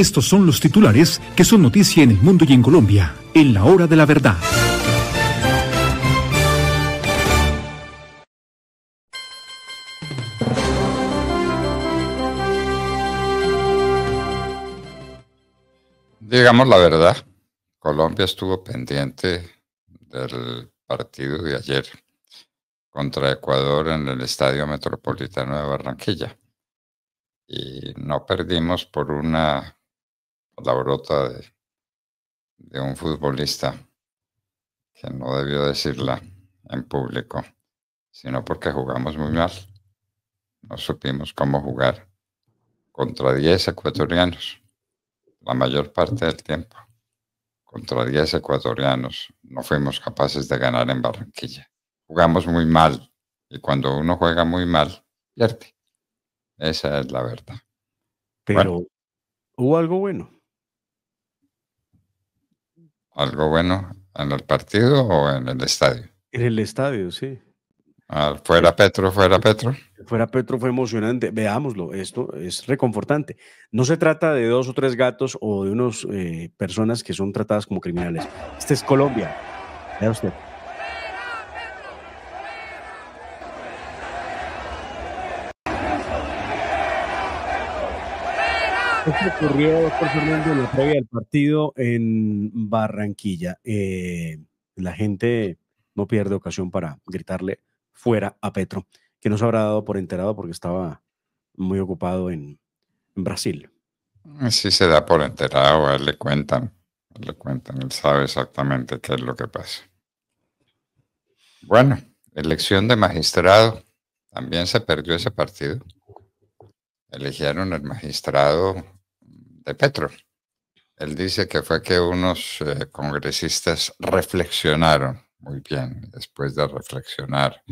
Estos son los titulares que son noticia en el mundo y en Colombia, en la hora de la verdad. Digamos la verdad, Colombia estuvo pendiente del partido de ayer contra Ecuador en el Estadio Metropolitano de Barranquilla. Y no perdimos por una la brota de, un futbolista que no debió decirla en público, sino porque jugamos muy mal. No supimos cómo jugar contra 10 ecuatorianos, la mayor parte del tiempo. Contra 10 ecuatorianos no fuimos capaces de ganar en Barranquilla. Jugamos muy mal y cuando uno juega muy mal, pierde. Esa es la verdad. Pero hubo algo bueno algo bueno en el partido o en el estadio. En el estadio, sí. Ah, fuera Petro, fuera Petro. Fuera Petro fue emocionante. Veámoslo, esto es reconfortante. No se trata de dos o tres gatos o de unas eh, personas que son tratadas como criminales. este es Colombia. Vea usted. Esto ocurrió, por Fernando, en la previa partido en Barranquilla. Eh, la gente no pierde ocasión para gritarle fuera a Petro, que no se habrá dado por enterado porque estaba muy ocupado en, Brasil. Sí se da por enterado, a le cuentan, le cuentan, él sabe exactamente qué es lo que pasa. Bueno, elección de magistrado, también se perdió ese partido eligieron el magistrado de Petro. Él dice que fue que unos eh, congresistas reflexionaron muy bien, después de reflexionar,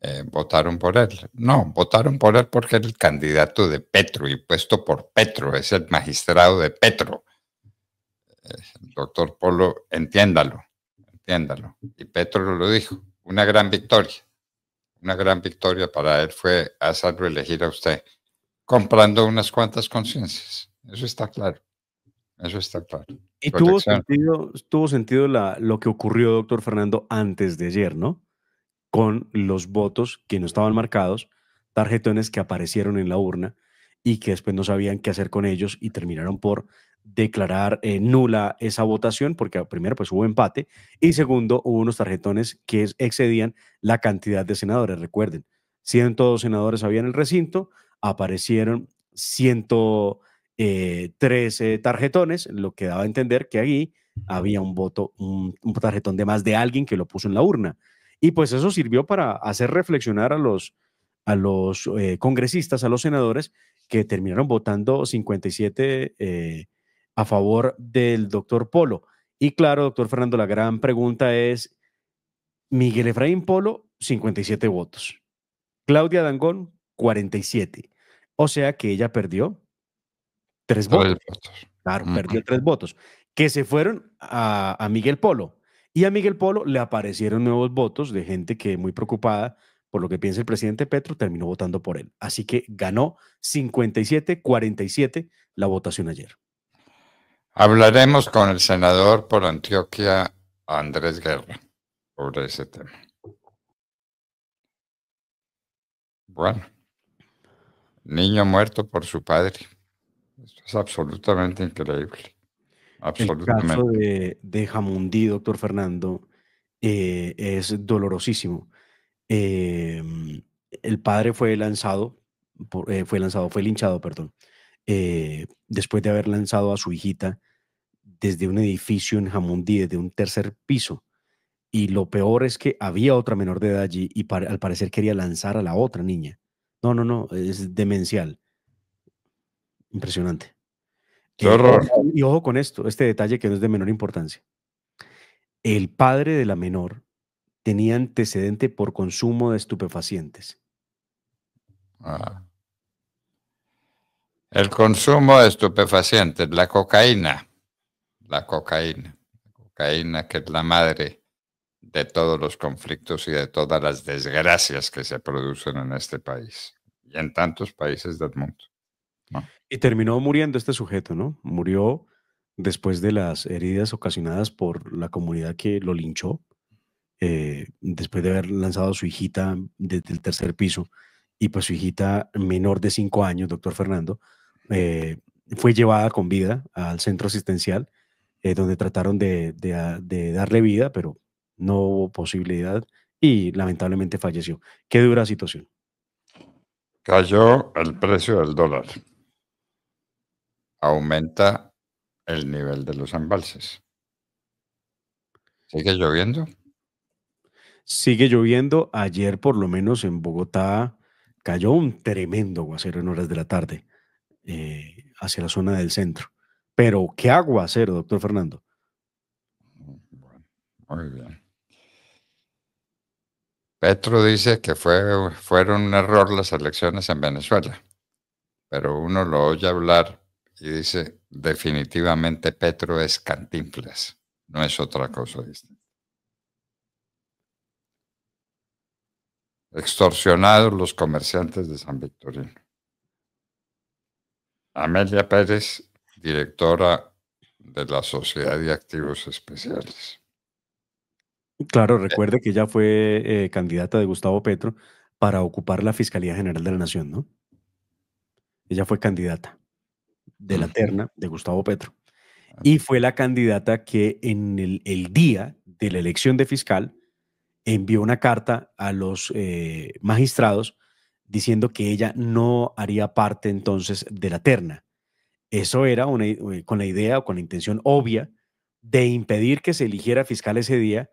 eh, votaron por él. No, votaron por él porque era el candidato de Petro y puesto por Petro, es el magistrado de Petro. Eh, doctor Polo, entiéndalo, entiéndalo. Y Petro lo dijo, una gran victoria. Una gran victoria para él fue hacerlo elegir a usted comprando unas cuantas conciencias. Eso está claro. Eso está claro. Y tuvo sentido, sentido lo que ocurrió, doctor Fernando, antes de ayer, ¿no? Con los votos que no estaban marcados, tarjetones que aparecieron en la urna y que después no sabían qué hacer con ellos y terminaron por declarar eh, nula esa votación porque primero pues hubo empate y segundo hubo unos tarjetones que excedían la cantidad de senadores, recuerden, 102 senadores había en el recinto aparecieron 113 eh, tarjetones, lo que daba a entender que allí había un voto, un, tarjetón de más de alguien que lo puso en la urna. Y pues eso sirvió para hacer reflexionar a los, a los eh, congresistas, a los senadores, que terminaron votando 57 eh, a favor del doctor Polo. Y claro, doctor Fernando, la gran pregunta es, Miguel Efraín Polo, 57 votos. Claudia Dangón, 47. O sea que ella perdió tres votos. Claro, perdió tres votos. Que se fueron a, a, Miguel Polo. Y a Miguel Polo le aparecieron nuevos votos de gente que muy preocupada por lo que piensa el presidente Petro terminó votando por él. Así que ganó 57-47 la votación ayer. Hablaremos con el senador por Antioquia, Andrés Guerra, sobre ese tema. Bueno niño muerto por su padre. Esto es absolutamente increíble. Absolutamente. El caso de, Jamundí, doctor Fernando, eh, es dolorosísimo. Em, el padre fue lanzado, eh, fue lanzado, fue linchado, perdón, eh, después de haber lanzado a su hijita desde un edificio en Jamundí, desde un tercer piso. Y lo peor es que había otra menor de edad allí y al parecer quería lanzar a la otra niña. No, no, no, es demencial. Impresionante. ¡Qué eh, horror! Y, ojo con esto, este detalle que no es de menor importancia. El padre de la menor tenía antecedente por consumo de estupefacientes. Ah. El consumo de estupefacientes, la cocaína, la cocaína, la cocaína que es la madre de todos los conflictos y de todas las desgracias que se producen en este país y en tantos países del mundo. Y terminó muriendo este sujeto, ¿no? Murió después de las heridas ocasionadas por la comunidad que lo linchó, eh, después de haber lanzado a su hijita desde el tercer piso, y pues su hijita menor de cinco años, doctor Fernando, eh, fue llevada con vida al centro asistencial, eh, donde trataron de darle vida, pero no hubo posibilidad y lamentablemente falleció. Qué dura situación. Cayó el precio del dólar. Aumenta el nivel de los embalses. ¿Sigue lloviendo? Sigue lloviendo. Ayer, por lo menos en Bogotá, cayó un tremendo aguacero en horas de la tarde eh, hacia la zona del centro. Pero, ¿qué aguacero, doctor Fernando? Mm, muy bien. Petro dice que fue, fueron un error las elecciones en Venezuela, pero uno lo oye hablar y dice, definitivamente Petro es cantinflas, no es otra cosa distinta. Extorsionados los comerciantes de San Victorino. Amelia Pérez, directora de la Sociedad de Activos Especiales. Claro, eh, recuerde que ella fue eh, candidata de Gustavo Petro para ocupar la Fiscalía General de la Nación, ¿no? Ella fue candidata de la terna de Gustavo Petro y fue la candidata que en el, día de la elección de fiscal envió una carta a los eh, magistrados diciendo que ella no haría parte entonces de la terna. Eso era con la idea o con la intención obvia de impedir que se eligiera fiscal ese día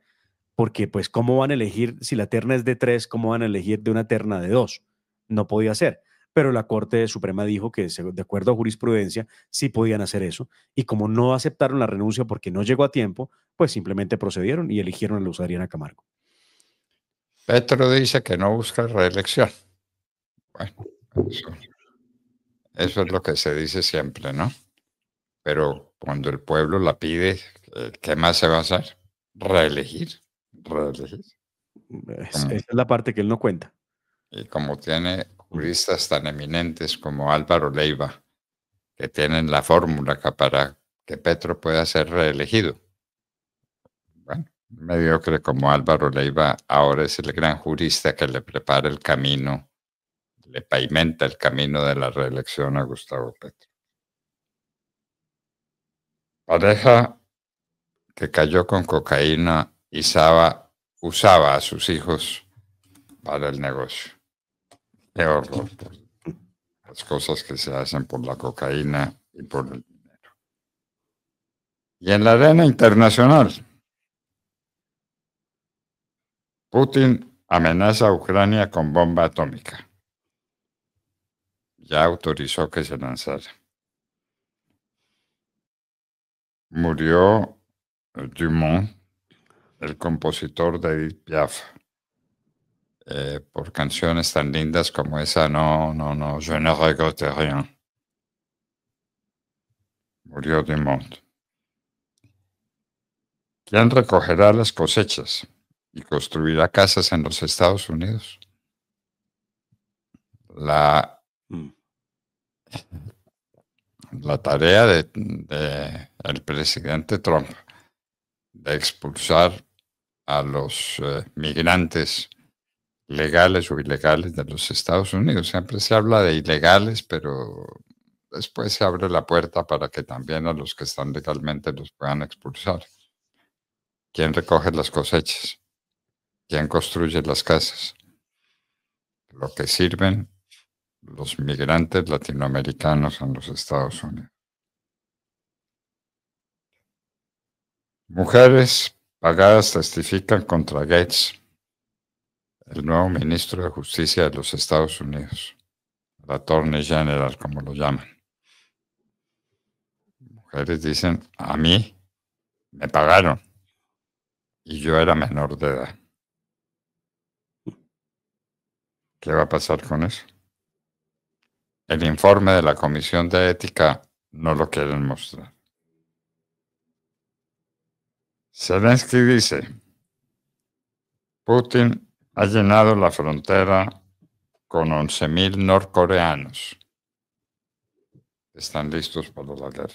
porque pues cómo van a elegir, si la terna es de tres, cómo van a elegir de una terna de dos. No podía ser. Pero la Corte Suprema dijo que, de acuerdo a jurisprudencia, sí podían hacer eso. Y como no aceptaron la renuncia porque no llegó a tiempo, pues simplemente procedieron y eligieron a Luz Adriana Camargo. Petro dice que no busca reelección. Bueno, eso es lo que se dice siempre, ¿no? Pero cuando el pueblo la pide, eh, ¿qué más se va a hacer? Reelegir. Es, esa es la parte que él no cuenta. Y como tiene juristas tan eminentes como Álvaro Leiva, que tienen la fórmula para que Petro pueda ser reelegido. Bueno, mediocre como Álvaro Leiva, ahora es el gran jurista que le prepara el camino, le pavimenta el camino de la reelección a Gustavo Petro. Pareja que cayó con cocaína y usaba a sus hijos para el negocio. peor Las cosas que se hacen por la cocaína y por el dinero. Y en la arena internacional, Putin amenaza a Ucrania con bomba atómica. Ya autorizó que se lanzara. Murió Dumont, el compositor David Piaf. Eh, por canciones tan lindas como esa, no, no, no, yo no regreté rien. Murió Dumont. ¿Quién recogerá las cosechas y construirá casas en los Estados Unidos? La, mm. la tarea del de el presidente Trump de expulsar a los eh, migrantes legales o ilegales de los Estados Unidos. Siempre se habla de ilegales, pero después se abre la puerta para que también a los que están legalmente los puedan expulsar. ¿Quién recoge las cosechas? ¿Quién construye las casas? Lo que sirven los migrantes latinoamericanos en los Estados Unidos. Mujeres pagadas testifican contra Gates, el nuevo ministro de Justicia de los Estados Unidos, La Attorney General, como lo llaman. Mujeres dicen, a mí me pagaron y yo era menor de edad. ¿Qué va a pasar con eso? El informe de la Comisión de Ética no lo quieren mostrar. Zelensky dice, Putin ha llenado la frontera con 11.000 norcoreanos. Están listos para la guerra.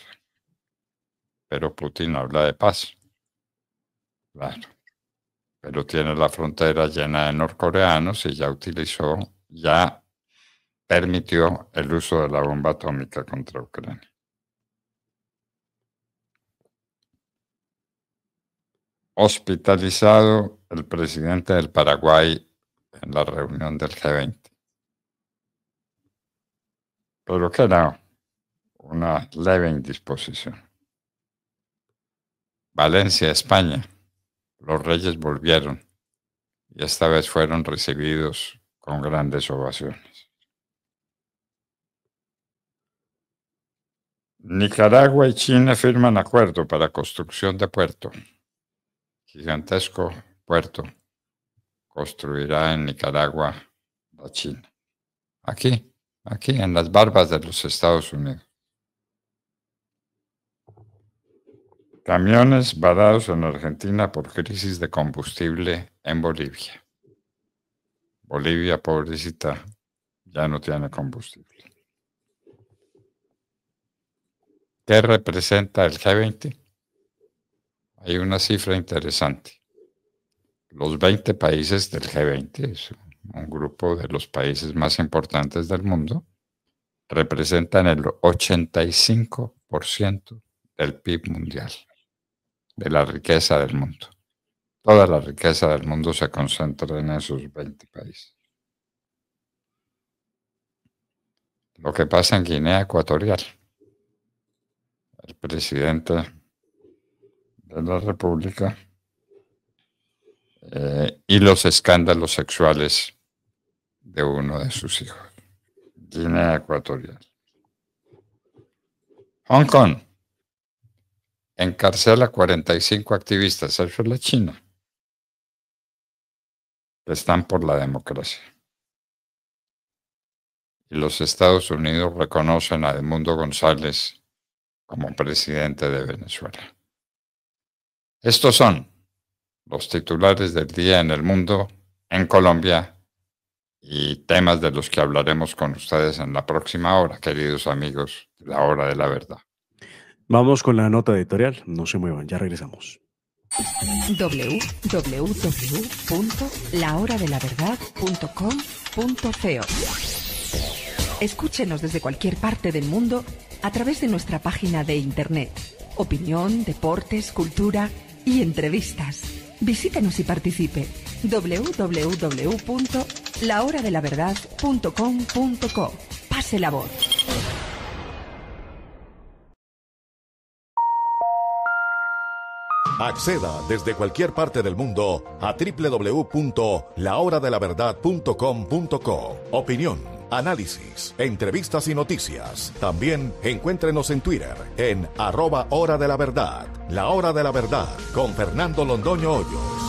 Pero Putin habla de paz. Claro. Pero tiene la frontera llena de norcoreanos y ya utilizó, ya permitió el uso de la bomba atómica contra Ucrania. hospitalizado el presidente del Paraguay en la reunión del G20. Pero que era una leve indisposición. Valencia, España. Los reyes volvieron y esta vez fueron recibidos con grandes ovaciones. Nicaragua y China firman acuerdo para construcción de puerto gigantesco puerto construirá en Nicaragua la China. Aquí, aquí, en las barbas de los Estados Unidos. Camiones varados en Argentina por crisis de combustible en Bolivia. Bolivia, pobrecita, ya no tiene combustible. ¿Qué representa el G20? Hay una cifra interesante. Los 20 países del G20, un grupo de los países más importantes del mundo, representan el 85% del PIB mundial, de la riqueza del mundo. Toda la riqueza del mundo se concentra en esos 20 países. Lo que pasa en Guinea Ecuatorial. El presidente de la República eh, y los escándalos sexuales de uno de sus hijos. Guinea Ecuatorial. Hong Kong encarcela 45 activistas, eso la China, que están por la democracia. Y los Estados Unidos reconocen a Edmundo González como presidente de Venezuela. Estos son los titulares del día en el mundo, en Colombia y temas de los que hablaremos con ustedes en la próxima hora, queridos amigos, la hora de la verdad. Vamos con la nota editorial, no se muevan, ya regresamos www.lahoradelaverdad.com.co Escúchenos desde cualquier parte del mundo a través de nuestra página de internet. Opinión, deportes, cultura, y entrevistas. Visítenos y participe www.lahoradelaverdad.com.co. Pase la voz. Acceda desde cualquier parte del mundo a www.lahoradelaverdad.com.co. Opinión análisis, entrevistas y noticias. También encuéntrenos en Twitter en arroba hora de la verdad. La hora de la verdad con Fernando Londoño Hoyos.